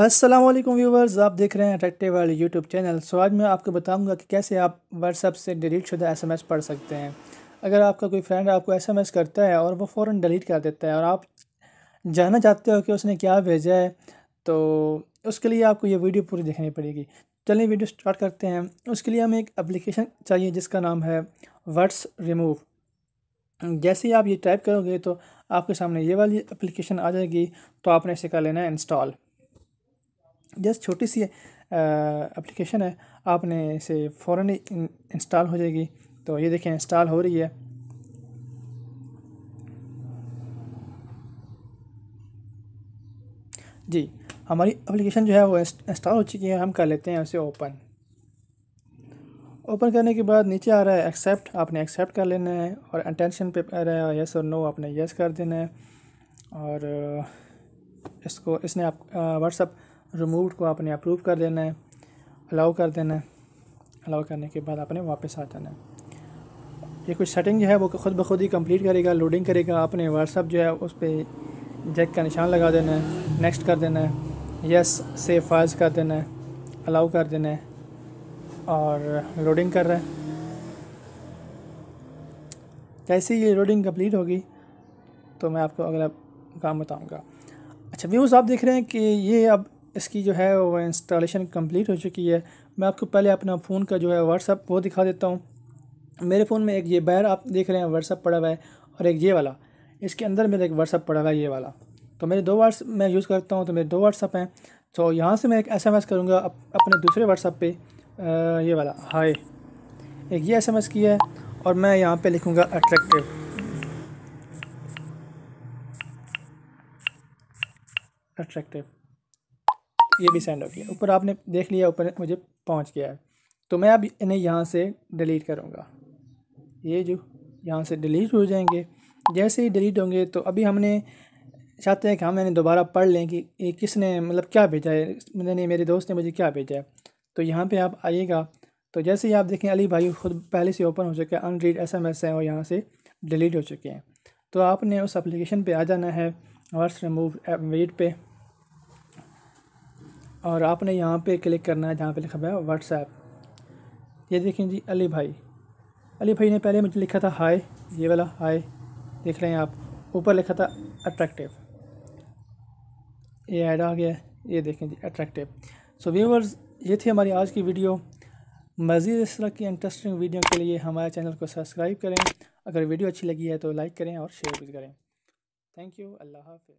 अस्सलाम वालेकुम व्यूवर्स आप देख रहे हैं attractive world YouTube channel so आज मैं आपको बताऊंगा कि कैसे आप व्हाट्सअप से डिलीट शुदा एस पढ़ सकते हैं अगर आपका कोई फ्रेंड आपको एस करता है और वो फ़ौर डिलीट कर देता है और आप जानना चाहते हो कि उसने क्या भेजा है तो उसके लिए आपको ये वीडियो पूरी देखनी पड़ेगी चलिए वीडियो स्टार्ट करते हैं उसके लिए हमें एक एप्लीकेशन चाहिए जिसका नाम है वर्ड्स रिमूव जैसे ही आप ये टाइप करोगे तो आपके सामने ये वाली एप्लीकेशन आ जाएगी तो आपने इसे कर लेना है इंस्टॉल जस्ट छोटी सी एप्लीकेशन है आपने इसे फ़ौर इंस्टॉल हो जाएगी तो ये देखें इंस्टॉल हो रही है जी हमारी एप्लीकेशन जो है वो इंस्टॉल हो चुकी है हम कर लेते हैं उसे ओपन ओपन करने के बाद नीचे आ रहा है एक्सेप्ट आपने एक्सेप्ट कर लेना है और अटेंशन पे आ रहा है यस और नो आपने यस कर देना है और इसको इसने आप व्हाट्सअप रिमूव्ड को आपने अप्रूव कर देना है अलाउ कर देना है अलाउ करने के बाद आपने वापस आ जाना है ये कुछ सेटिंग जो है वो खुद ब खुद ही कंप्लीट करेगा लोडिंग करेगा आपने व्हाट्सअप जो है उस पर जैक का निशान लगा देना है नेक्स्ट कर देना है यस से फाइल्स कर देना है अलाउ कर देना है और लोडिंग कर रहे हैं जैसे ये लोडिंग कंप्लीट होगी तो मैं आपको अगला काम बताऊंगा अच्छा व्यूज़ आप देख रहे हैं कि ये अब इसकी जो है वो इंस्टॉलेशन कंप्लीट हो चुकी है मैं आपको पहले अपना फ़ोन का जो है व्हाट्सअप वो दिखा देता हूँ मेरे फ़ोन में एक ये बैर आप देख रहे हैं व्हाट्सअप पड़ा हुआ है और एक ये वाला इसके अंदर मेरा एक व्हाट्सअप पड़ा हुआ है ये वाला तो मेरे दो वाट्स मैं यूज़ करता हूँ तो मेरे दो व्हाट्सअप हैं तो यहाँ से मैं एक एस एम एस करूँगा अप, अपने दूसरे व्हाट्सअप पर ये वाला हाई एक ये एस एम एस की है और मैं यहाँ पर लिखूँगा अट्रैक्टिव अट्रैक्टिव ये भी सेंड हो गया ऊपर आपने देख लिया ऊपर मुझे पहुंच गया है तो मैं अब इन्हें यहाँ से डिलीट करूँगा ये जो यहाँ से डिलीट हो जाएंगे जैसे ही डिलीट होंगे तो अभी हमने चाहते हैं कि हम इन्हें दोबारा पढ़ लें कि ये किसने मतलब क्या भेजा है मैंने मतलब मेरे दोस्त ने मुझे क्या भेजा है तो यहाँ पर आप आइएगा तो जैसे ही आप देखें अली भाई खुद पहले से ओपन हो चुके हैं अनरीड एस एम एस हैं और यहाँ से डिलीट हो चुके हैं तो आपने उस एप्लीकेशन पर आ जाना है वर्स रिमूव वेट पे और आपने यहाँ पे क्लिक करना है जहाँ पे लिखा हुआ है व्हाट्सएप ये देखें जी अली भाई अली भाई ने पहले मुझे लिखा था हाय ये वाला हाय देख रहे हैं आप ऊपर लिखा था अट्रैक्टिव ये ऐड आ गया ये देखें जी अट्रैक्टिव सो व्यूवर्स ये थी हमारी आज की वीडियो मज़ीद इस तरह की इंटरेस्टिंग वीडियो के लिए हमारे चैनल को सब्सक्राइब करें अगर वीडियो अच्छी लगी है तो लाइक करें और शेयर भी करें थैंक यू अल्लाह हाफिज़